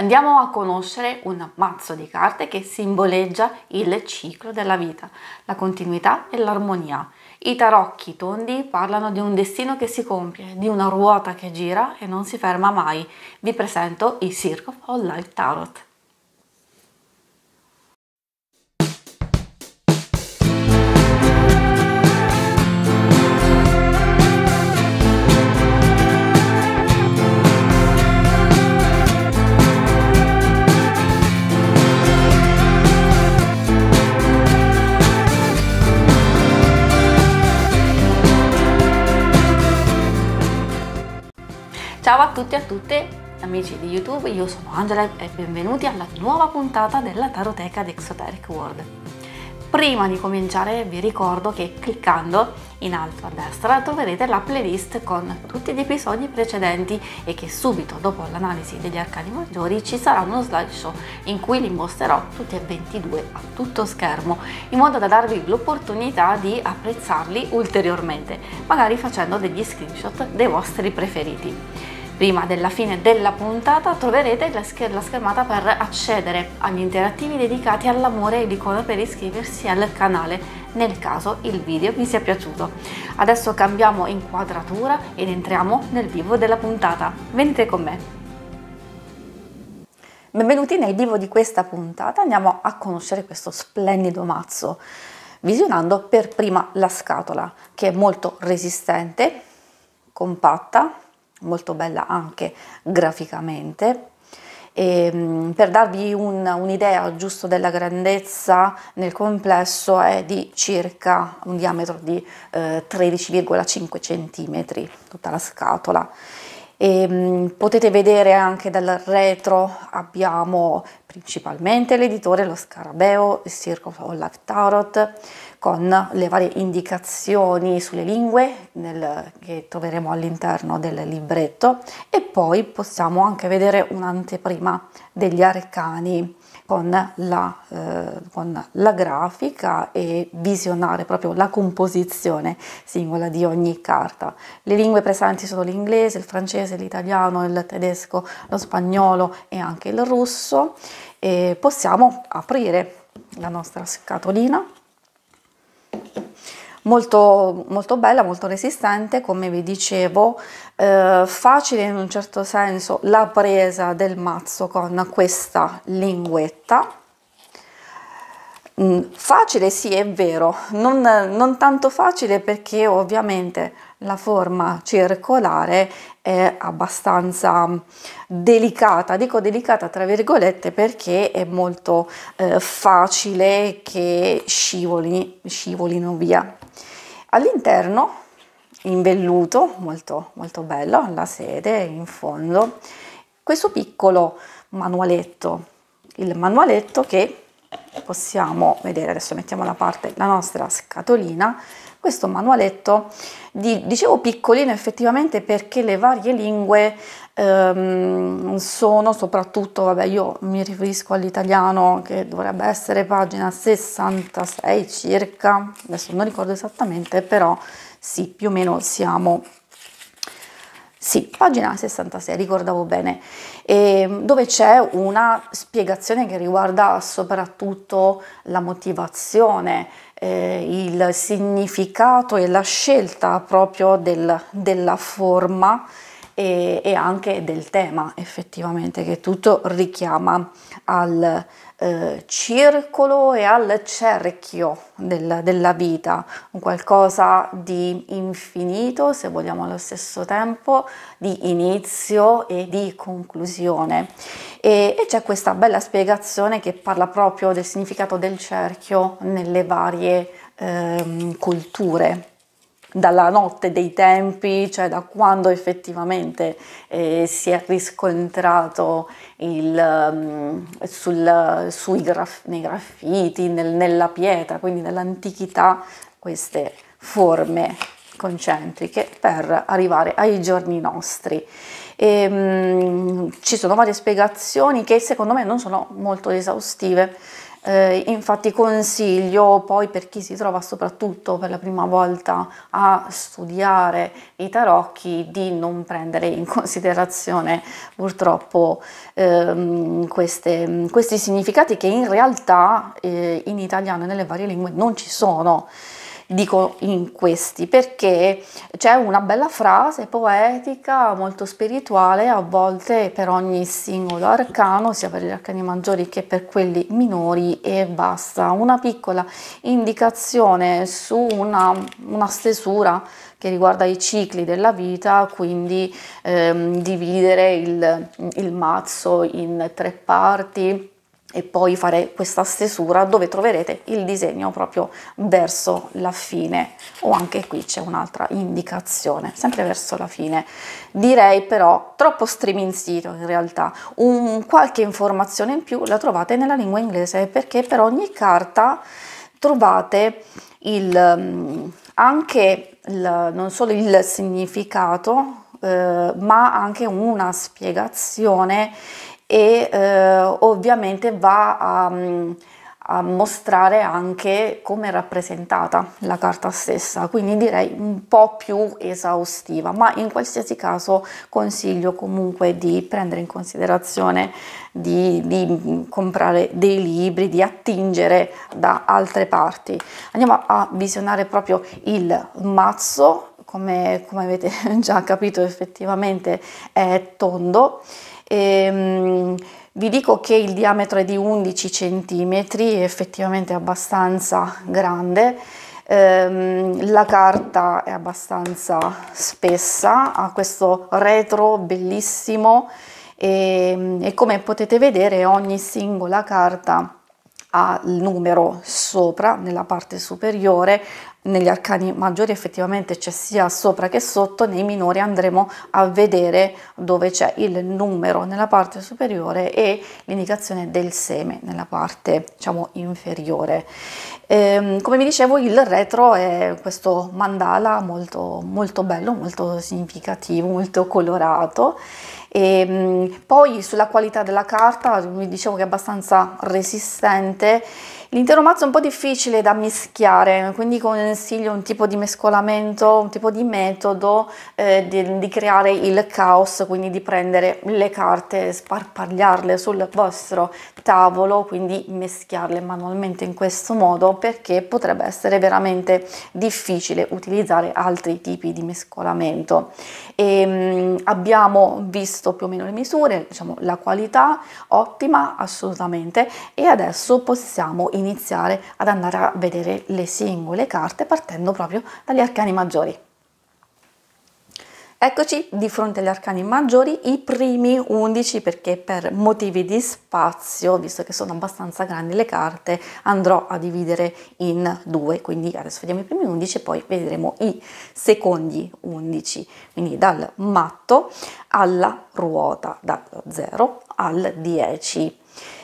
Andiamo a conoscere un mazzo di carte che simboleggia il ciclo della vita, la continuità e l'armonia. I tarocchi tondi parlano di un destino che si compie, di una ruota che gira e non si ferma mai. Vi presento i Circle of Life Tarot. Ciao a tutti e a tutte amici di YouTube, io sono Angela e benvenuti alla nuova puntata della Taroteca d'Exoteric World. Prima di cominciare vi ricordo che cliccando in alto a destra troverete la playlist con tutti gli episodi precedenti e che subito dopo l'analisi degli arcani maggiori ci sarà uno slideshow in cui li mostrerò tutti e 22 a tutto schermo in modo da darvi l'opportunità di apprezzarli ulteriormente, magari facendo degli screenshot dei vostri preferiti prima della fine della puntata troverete la, scher la schermata per accedere agli interattivi dedicati all'amore e l'icona per iscriversi al canale nel caso il video vi sia piaciuto. Adesso cambiamo inquadratura ed entriamo nel vivo della puntata. Venite con me! Benvenuti nel vivo di questa puntata, andiamo a conoscere questo splendido mazzo, visionando per prima la scatola, che è molto resistente, compatta, molto bella anche graficamente. E, ehm, per darvi un, un'idea giusto della grandezza nel complesso è di circa un diametro di eh, 13,5 cm tutta la scatola e, ehm, potete vedere anche dal retro abbiamo principalmente l'editore, lo scarabeo, il circo o Tarot con le varie indicazioni sulle lingue nel, che troveremo all'interno del libretto e poi possiamo anche vedere un'anteprima degli arcani con la, eh, con la, grafica e visionare proprio la composizione singola di ogni carta. Le lingue presenti sono l'inglese, il francese, l'italiano, il tedesco, lo spagnolo e anche il russo e possiamo aprire la nostra scatolina molto, molto bella, molto resistente, come vi dicevo, eh, facile in un certo senso la presa del mazzo con questa linguetta. Mm, facile sì, è vero, non, non tanto facile perché ovviamente la forma circolare è abbastanza delicata, dico delicata tra virgolette perché è molto eh, facile che scivoli, scivolino via. All'interno in velluto, molto, molto bello, la sede in fondo, questo piccolo manualetto, il manualetto che possiamo vedere, adesso mettiamo da parte la nostra scatolina questo manualetto, di, dicevo piccolino effettivamente perché le varie lingue ehm, sono soprattutto, vabbè io mi riferisco all'italiano che dovrebbe essere pagina 66 circa, adesso non ricordo esattamente, però sì, più o meno siamo sì, pagina 66, ricordavo bene, e ehm, dove c'è una spiegazione che riguarda soprattutto la motivazione eh, il significato e la scelta proprio del, della forma e, e, anche del tema effettivamente che tutto richiama al, eh, circolo e al cerchio del, della vita, un qualcosa di infinito, se vogliamo allo stesso tempo, di inizio e di conclusione. E, e c'è questa bella spiegazione che parla proprio del significato del cerchio nelle varie eh, culture dalla notte dei tempi, cioè da quando effettivamente eh, si è riscontrato il, um, sul, graf, nei graffiti, nel, nella pietra, quindi nell'antichità, queste forme concentriche per arrivare ai giorni nostri. E, um, ci sono varie spiegazioni che secondo me non sono molto esaustive eh, infatti consiglio poi per chi si trova soprattutto per la prima volta a studiare i tarocchi di non prendere in considerazione purtroppo ehm, queste, questi significati che in realtà eh, in italiano e nelle varie lingue non ci sono dico in questi, perché c'è una bella frase poetica, molto spirituale, a volte per ogni singolo arcano, sia per gli arcani maggiori che per quelli minori e basta. Una piccola indicazione su una, una stesura che riguarda i cicli della vita, quindi ehm, dividere il, il mazzo in tre parti e poi fare questa stesura dove troverete il disegno proprio verso la fine o anche qui c'è un'altra indicazione sempre verso la fine direi però troppo striminzito in realtà un qualche informazione in più la trovate nella lingua inglese perché per ogni carta trovate il, mm, anche il, non solo il significato eh, ma anche una spiegazione e eh, ovviamente va a, a, mostrare anche come è rappresentata la carta stessa, quindi direi un po' più esaustiva, ma in qualsiasi caso consiglio comunque di prendere in considerazione di, di comprare dei libri, di attingere da altre parti. Andiamo a visionare proprio il mazzo, come, come avete già capito effettivamente è tondo e, ehm, vi dico che il diametro è di 11 cm, effettivamente abbastanza grande, ehm, la carta è abbastanza spessa, ha questo retro bellissimo e, e come potete vedere ogni singola carta al numero sopra, nella parte superiore, negli arcani maggiori effettivamente c'è sia sopra che sotto, nei minori andremo a vedere dove c'è il numero nella parte superiore e l'indicazione del seme nella parte diciamo inferiore. Ehm, come vi dicevo il retro è questo mandala molto, molto bello, molto significativo, molto colorato e, ehm, poi sulla qualità della carta, vi dicevo che è abbastanza resistente. L'intero mazzo è un po' difficile da mischiare, quindi consiglio un tipo di mescolamento, un tipo di metodo eh, di, di, creare il caos, quindi di prendere le carte, sparpagliarle sul vostro tavolo, quindi meschiarle manualmente in questo modo perché potrebbe essere veramente difficile utilizzare altri tipi di mescolamento e ehm, abbiamo visto più o meno le misure, diciamo la qualità ottima assolutamente e adesso possiamo iniziare ad andare a vedere le singole carte partendo proprio dagli arcani maggiori. Eccoci di fronte agli arcani maggiori, i primi 11 perché per motivi di spazio, visto che sono abbastanza grandi le carte, andrò a dividere in due, quindi adesso vediamo i primi 11 e poi vedremo i secondi 11, quindi dal matto alla ruota, da 0 al 10.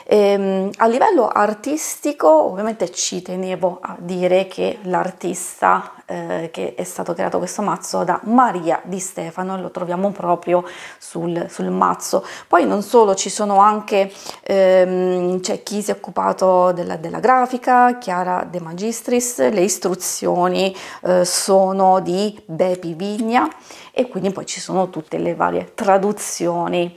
Ehm, a livello artistico ovviamente ci tenevo a dire che l'artista eh, che è stato creato questo mazzo da Maria Di Stefano lo troviamo proprio sul, sul mazzo. Poi non solo, ci sono anche ehm, c'è chi si è occupato della, della, grafica, Chiara De Magistris, le istruzioni eh, sono di Bepi Vigna e quindi poi ci sono tutte le varie traduzioni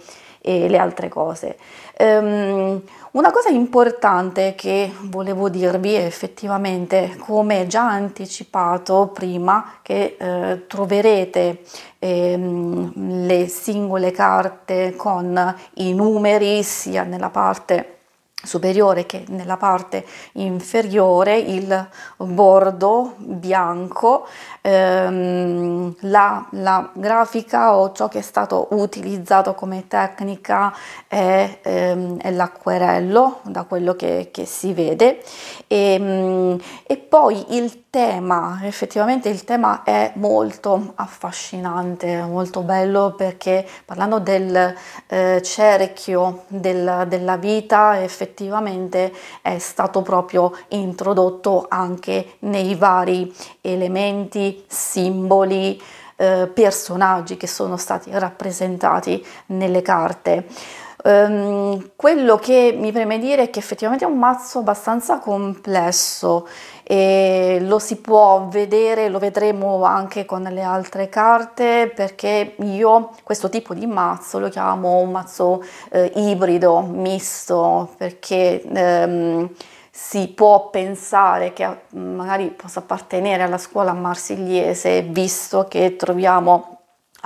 e le altre cose. Um, una cosa importante che volevo dirvi è effettivamente, come già anticipato prima, che eh, troverete ehm, le singole carte con i numeri sia nella parte superiore che nella parte inferiore il bordo bianco ehm, la, la, grafica o ciò che è stato utilizzato come tecnica è, ehm, è l'acquerello da quello che, che si vede e, ehm, e poi il tema, effettivamente il tema è molto affascinante, molto bello perché parlando del eh, cerchio del, della vita effettivamente è stato proprio introdotto anche nei vari elementi, simboli, eh, personaggi che sono stati rappresentati nelle carte. Ehm, quello che mi preme dire è che effettivamente è un mazzo abbastanza complesso e lo si può vedere, lo vedremo anche con le altre carte perché io questo tipo di mazzo lo chiamo un mazzo eh, ibrido, misto, perché... Ehm, si può pensare che magari possa appartenere alla scuola marsigliese, visto che troviamo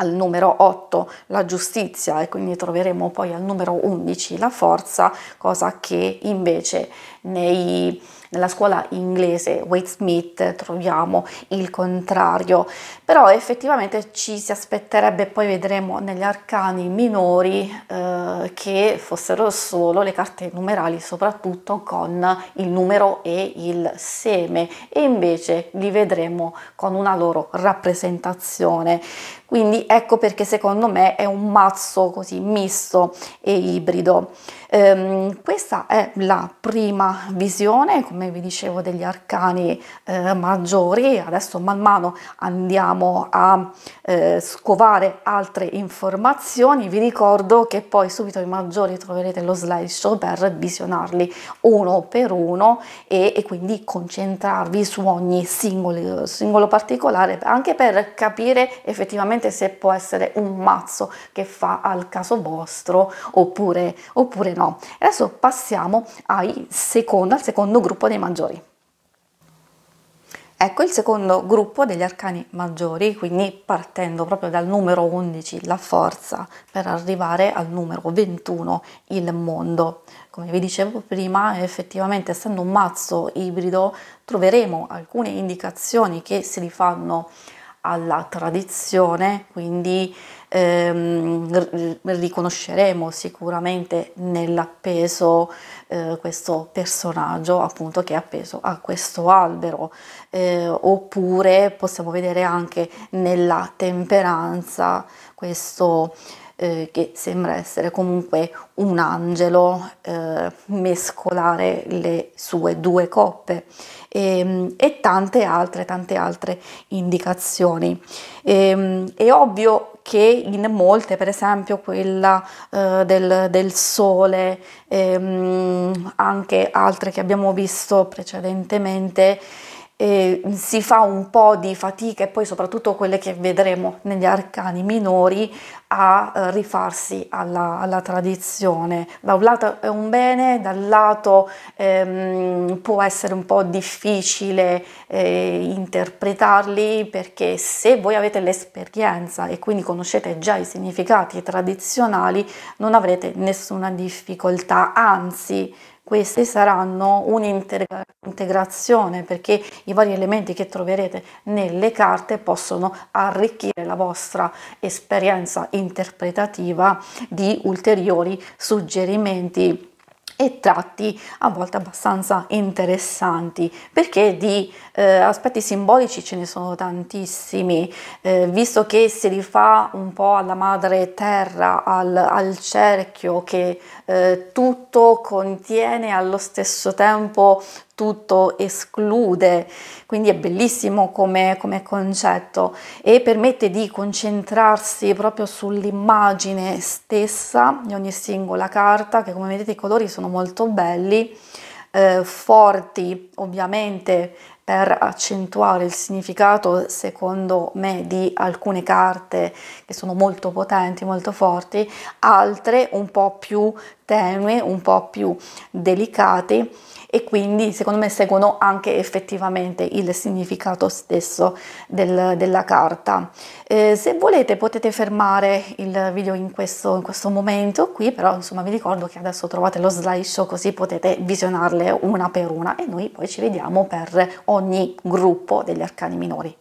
al numero 8 la giustizia e quindi troveremo poi al numero 11 la forza, cosa che invece nei, nella scuola inglese Wade Smith troviamo il contrario, però effettivamente ci si aspetterebbe, poi vedremo negli arcani minori, eh, che fossero solo le carte numerali, soprattutto con il numero e il seme, e invece li vedremo con una loro rappresentazione. Quindi ecco perché secondo me è un mazzo così misto e ibrido. Ehm, questa è la prima visione, come vi dicevo, degli arcani eh, maggiori. Adesso man mano andiamo a eh, scovare altre informazioni. Vi ricordo che poi subito i maggiori troverete lo slideshow per visionarli uno per uno e, e quindi concentrarvi su ogni singolo, singolo particolare, anche per capire effettivamente se può essere un mazzo che fa al caso vostro oppure, oppure no. Adesso passiamo ai secondi secondo, al secondo gruppo dei maggiori. Ecco il secondo gruppo degli arcani maggiori, quindi partendo proprio dal numero 11, la forza, per arrivare al numero 21, il mondo. Come vi dicevo prima, effettivamente essendo un mazzo ibrido, troveremo alcune indicazioni che si rifanno alla tradizione, quindi ehm, riconosceremo sicuramente nell'appeso eh, questo personaggio appunto che è appeso a questo albero eh, oppure possiamo vedere anche nella temperanza questo eh, che sembra essere comunque un angelo eh, mescolare le sue due coppe e, ehm, e tante altre, tante altre indicazioni. E, ehm, è ovvio che in molte, per esempio quella eh, del, del, sole, ehm, anche altre che abbiamo visto precedentemente, eh, si fa un po' di fatica e poi soprattutto quelle che vedremo negli arcani minori a eh, rifarsi alla, alla, tradizione. Da un lato è un bene, dal lato ehm, può essere un po' difficile eh, interpretarli perché se voi avete l'esperienza e quindi conoscete già i significati tradizionali non avrete nessuna difficoltà, anzi queste saranno un'integrazione perché i vari elementi che troverete nelle carte possono arricchire la vostra esperienza interpretativa di ulteriori suggerimenti e tratti a volte abbastanza interessanti perché di eh, aspetti simbolici ce ne sono tantissimi eh, visto che si rifà un po' alla madre terra al, al cerchio che eh, tutto contiene allo stesso tempo tutto esclude, quindi è bellissimo come, come concetto e permette di concentrarsi proprio sull'immagine stessa di ogni singola carta, che come vedete i colori sono molto belli, eh, forti ovviamente per accentuare il significato, secondo me, di alcune carte che sono molto potenti, molto forti, altre un po' più tenue, un po' più delicate e quindi secondo me seguono anche effettivamente il significato stesso del, della carta. Eh, se volete potete fermare il video in questo, in questo momento qui, però insomma vi ricordo che adesso trovate lo slideshow così potete visionarle una per una e noi poi ci vediamo per ogni gruppo degli arcani minori.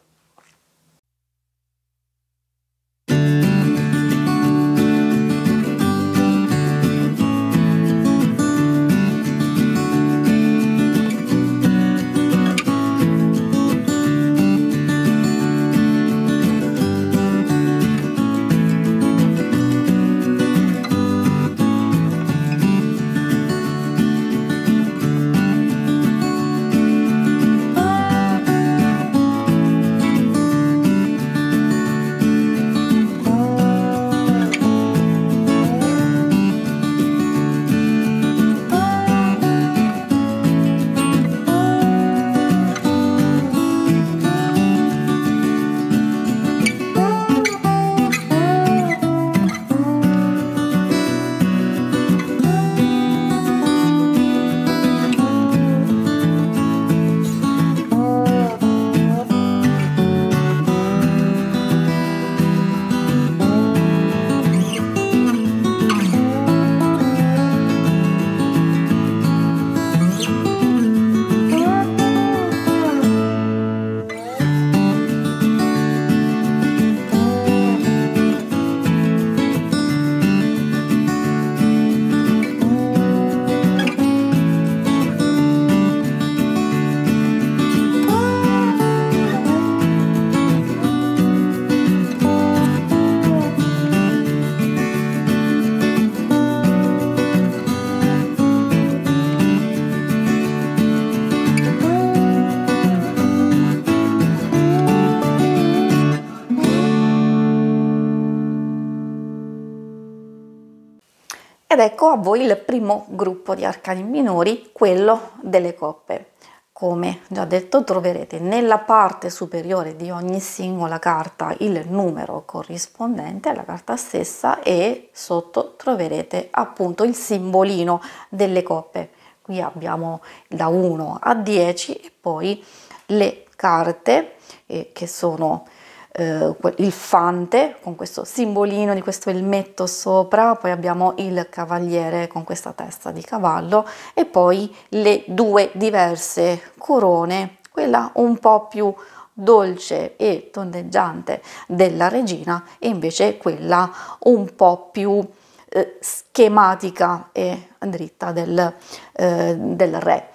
ecco a voi il primo gruppo di arcani minori, quello delle coppe. Come già detto troverete nella parte superiore di ogni singola carta il numero corrispondente alla carta stessa e sotto troverete appunto il simbolino delle coppe. Qui abbiamo da 1 a 10 e poi le carte eh, che sono eh, il fante con questo simbolino di questo elmetto sopra, poi abbiamo il cavaliere con questa testa di cavallo e poi le due diverse corone, quella un po' più dolce e tondeggiante della regina e invece quella un po' più eh, schematica e dritta del, eh, del re.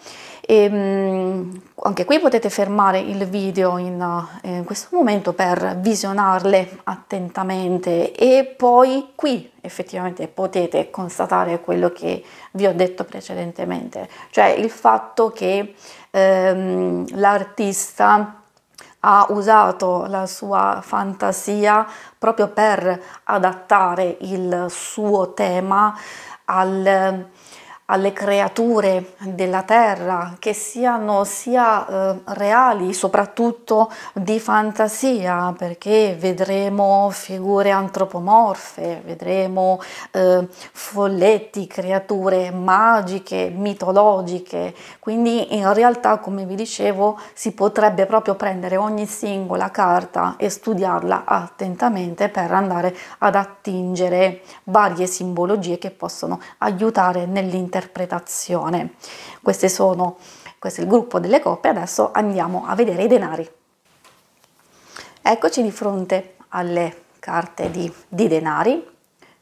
E, ehm, anche qui potete fermare il video in, eh, in questo momento per visionarle attentamente e poi qui effettivamente potete constatare quello che vi ho detto precedentemente, cioè il fatto che ehm, l'artista ha usato la sua fantasia proprio per adattare il suo tema al alle creature della terra che siano sia eh, reali soprattutto di fantasia perché vedremo figure antropomorfe vedremo eh, folletti creature magiche mitologiche quindi in realtà come vi dicevo si potrebbe proprio prendere ogni singola carta e studiarla attentamente per andare ad attingere varie simbologie che possono aiutare nell'interpretazione interpretazione. Queste sono, questo è il gruppo delle coppe, adesso andiamo a vedere i denari. Eccoci di fronte alle carte di, di denari,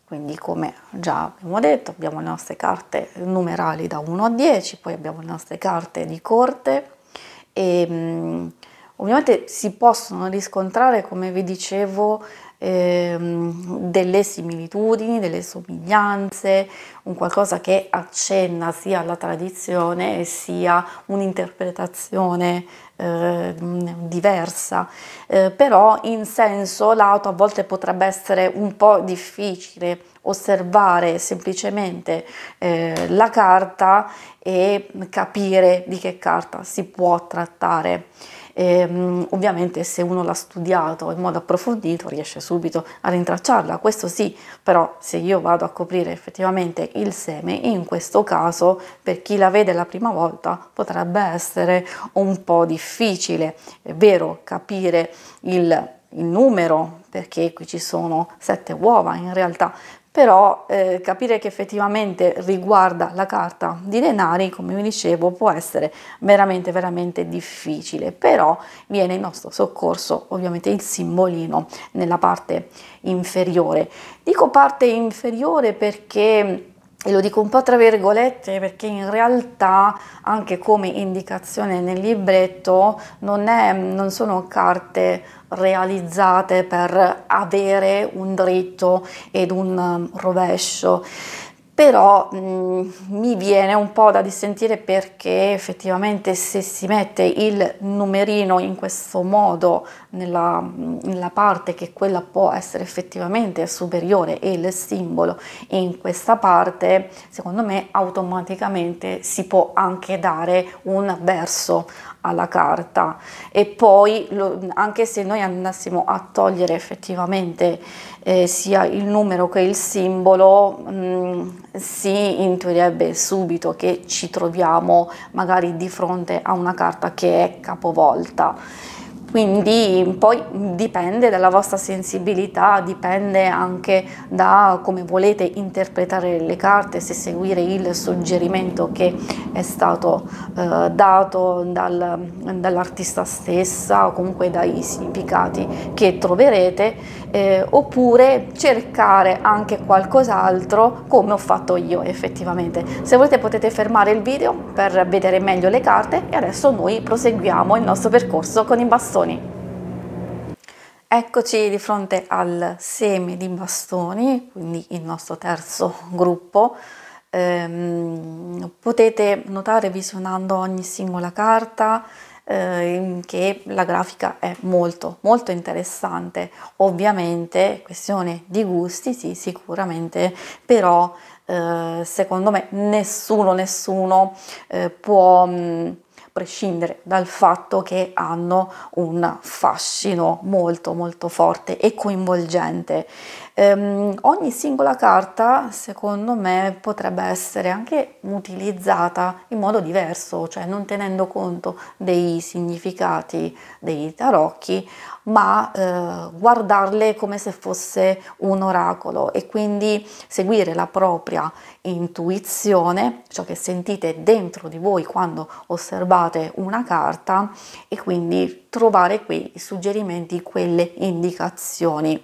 quindi come già abbiamo detto abbiamo le nostre carte numerali da 1 a 10, poi abbiamo le nostre carte di corte e... Mm, ovviamente si possono riscontrare, come vi dicevo, ehm, delle similitudini, delle somiglianze, un qualcosa che accenna sia alla tradizione sia un'interpretazione eh, diversa, eh, però in senso lato a volte potrebbe essere un po' difficile osservare semplicemente eh, la carta e capire di che carta si può trattare e, ehm, ovviamente se uno l'ha studiato in modo approfondito riesce subito a rintracciarla, questo sì, però se io vado a coprire effettivamente il seme, in questo caso per chi la vede la prima volta potrebbe essere un po' difficile, è vero capire il il numero, perché qui ci sono sette uova in realtà, però eh, capire che effettivamente riguarda la carta di denari, come vi dicevo, può essere veramente veramente difficile, però viene in nostro soccorso ovviamente il simbolino nella parte inferiore. Dico parte inferiore perché e lo dico un po' tra virgolette perché in realtà anche come indicazione nel libretto non, è, non sono carte realizzate per avere un dritto ed un um, rovescio però mh, mm, mi viene un po' da dissentire perché effettivamente se si mette il numerino in questo modo nella, mm, nella, parte che quella può essere effettivamente superiore e il simbolo in questa parte secondo me automaticamente si può anche dare un verso alla carta e poi lo, anche se noi andassimo a togliere effettivamente eh, sia il numero che il simbolo mh, mm, si intuirebbe subito che ci troviamo magari di fronte a una carta che è capovolta. Quindi poi dipende dalla vostra sensibilità, dipende anche da come volete interpretare le carte, se seguire il suggerimento che è stato eh, dato dal, dall'artista stessa o comunque dai significati che troverete eh, oppure cercare anche qualcos'altro come ho fatto io effettivamente. Se volete potete fermare il video per vedere meglio le carte e adesso noi proseguiamo il nostro percorso con i bastoni. Eccoci di fronte al seme di bastoni, quindi il nostro terzo gruppo. Ehm, potete notare visionando ogni singola carta eh, che la grafica è molto molto interessante ovviamente questione di gusti sì sicuramente però eh, secondo me nessuno nessuno eh, può mh, mm, prescindere dal fatto che hanno un fascino molto molto forte e coinvolgente ehm, ogni singola carta secondo me potrebbe essere anche utilizzata in modo diverso, cioè non tenendo conto dei significati dei tarocchi, ma eh, guardarle come se fosse un oracolo e quindi seguire la propria intuizione, ciò che sentite dentro di voi quando osservate una carta e quindi trovare quei suggerimenti, quelle indicazioni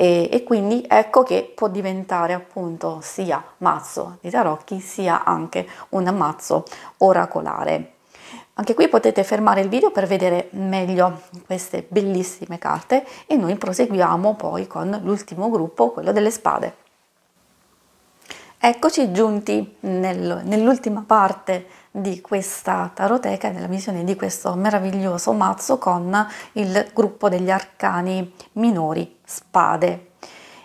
e, e quindi ecco che può diventare appunto sia mazzo di tarocchi sia anche un mazzo oracolare. Anche qui potete fermare il video per vedere meglio queste bellissime carte e noi proseguiamo poi con l'ultimo gruppo, quello delle spade. Eccoci giunti nell'ultima parte di questa taroteca e della visione di questo meraviglioso mazzo con il gruppo degli arcani minori spade.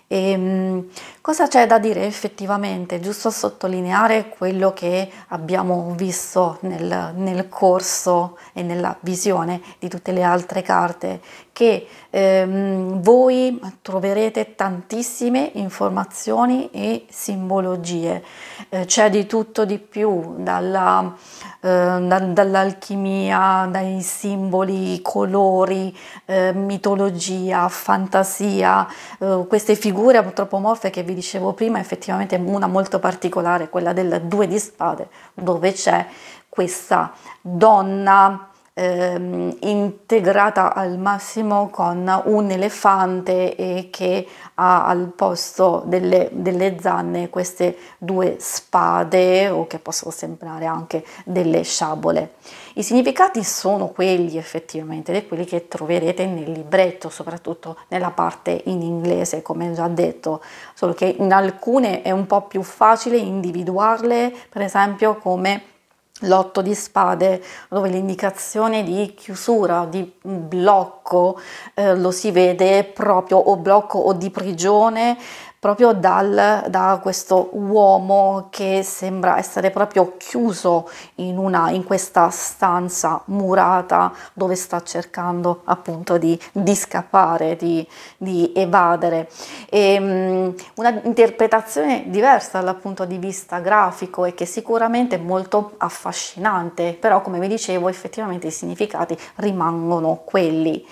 E ehm, cosa c'è da dire effettivamente? Giusto a sottolineare quello che abbiamo visto nel, nel corso e nella visione di tutte le altre carte, che ehm, voi troverete tantissime informazioni e simbologie. Eh, c'è di tutto di più, dalla, eh, da, dall'alchimia, dai simboli, colori, eh, mitologia, fantasia, eh, queste figure antropomorfe che vi dicevo prima, effettivamente una molto particolare, quella del due di spade, dove c'è questa donna ehm, integrata al massimo con un elefante e che ha al posto delle, delle, zanne queste due spade o che possono sembrare anche delle sciabole. I significati sono quelli effettivamente ed quelli che troverete nel libretto, soprattutto nella parte in inglese, come già detto, solo che in alcune è un po' più facile individuarle, per esempio come l'otto di spade dove l'indicazione di chiusura, di blocco eh, lo si vede proprio o blocco o di prigione proprio dal, da questo uomo che sembra essere proprio chiuso in, una, in questa stanza murata dove sta cercando appunto di, di scappare, di, di evadere. E, um, una interpretazione diversa dal punto di vista grafico e che sicuramente è molto affascinante, però come vi dicevo effettivamente i significati rimangono quelli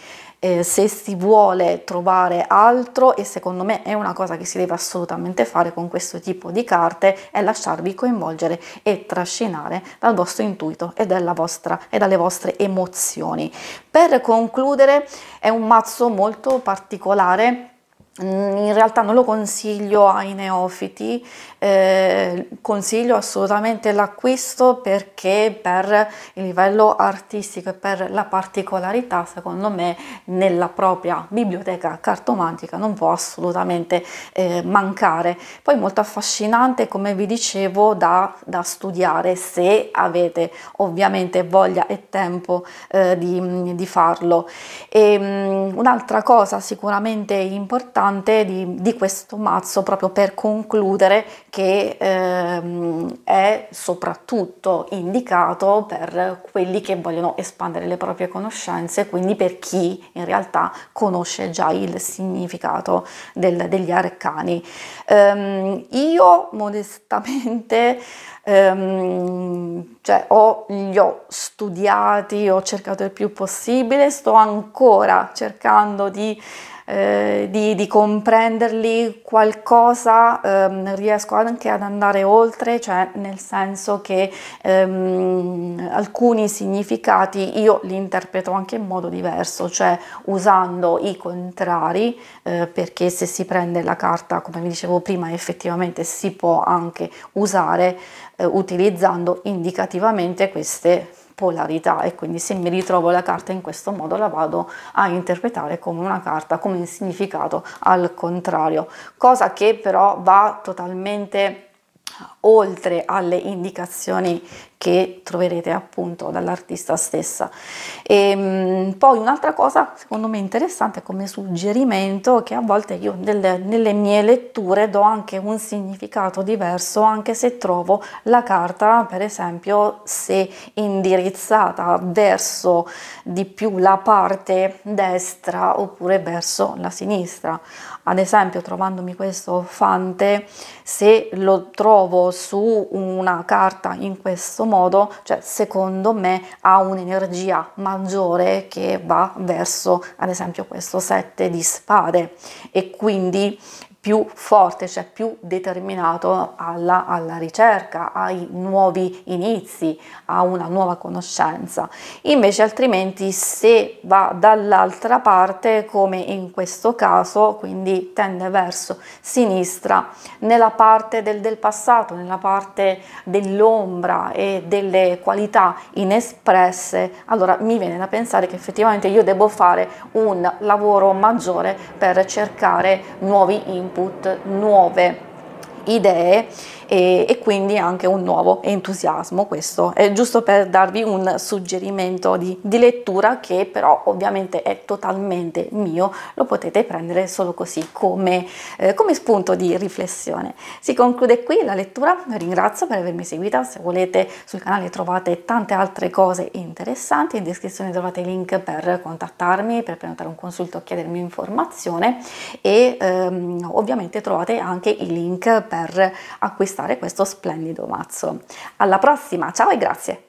eh, se si vuole trovare altro e secondo me è una cosa che si deve assolutamente fare con questo tipo di carte è lasciarvi coinvolgere e trascinare dal vostro intuito e, vostra, e dalle vostre emozioni. Per concludere è un mazzo molto particolare Mm, in realtà non lo consiglio ai neofiti, eh, consiglio assolutamente l'acquisto perché per il livello artistico e per la particolarità, secondo me, nella propria biblioteca cartomantica non può assolutamente eh, mancare. Poi molto affascinante, come vi dicevo, da, da studiare se avete ovviamente voglia e tempo eh, di, di, farlo. Mm, un'altra cosa sicuramente importante importante di, di questo mazzo proprio per concludere che ehm, è soprattutto indicato per quelli che vogliono espandere le proprie conoscenze, quindi per chi in realtà conosce già il significato del, degli arcani. Ehm, io modestamente ehm, cioè o li ho studiati, ho cercato il più possibile, sto ancora cercando di, eh, di, di comprenderli, qualcosa ehm, riesco anche ad andare oltre, cioè nel senso che ehm, alcuni significati io li interpreto anche in modo diverso, cioè usando i contrari, eh, perché se si prende la carta, come vi dicevo prima, effettivamente si può anche usare eh, utilizzando indicatori negativamente queste polarità e quindi se mi ritrovo la carta in questo modo la vado a interpretare come una carta come un significato al contrario cosa che però va totalmente oltre alle indicazioni che troverete appunto dall'artista stessa. E, ehm, poi un'altra cosa secondo me interessante come suggerimento che a volte io nelle, nelle, mie letture do anche un significato diverso anche se trovo la carta per esempio se indirizzata verso di più la parte destra oppure verso la sinistra. Ad esempio trovandomi questo fante se lo trovo su una carta in questo modo, cioè secondo me ha un'energia maggiore che va verso ad esempio questo 7 di spade e quindi più forte, cioè più determinato alla, alla, ricerca, ai nuovi inizi, a una nuova conoscenza. Invece altrimenti se va dall'altra parte, come in questo caso, quindi tende verso sinistra, nella parte del, del passato, nella parte dell'ombra e delle qualità inespresse, allora mi viene da pensare che effettivamente io devo fare un lavoro maggiore per cercare nuovi input input, nuove idee e, e quindi anche un nuovo entusiasmo. Questo è giusto per darvi un suggerimento di, di lettura che però ovviamente è totalmente mio, lo potete prendere solo così come, eh, come spunto di riflessione. Si conclude qui la lettura, vi ringrazio per avermi seguita, se volete sul canale trovate tante altre cose interessanti, in descrizione trovate i link per contattarmi, per prenotare un consulto o chiedermi informazione e ehm, ovviamente trovate anche i link per acquistare acquistare questo splendido mazzo. Alla prossima, ciao e grazie!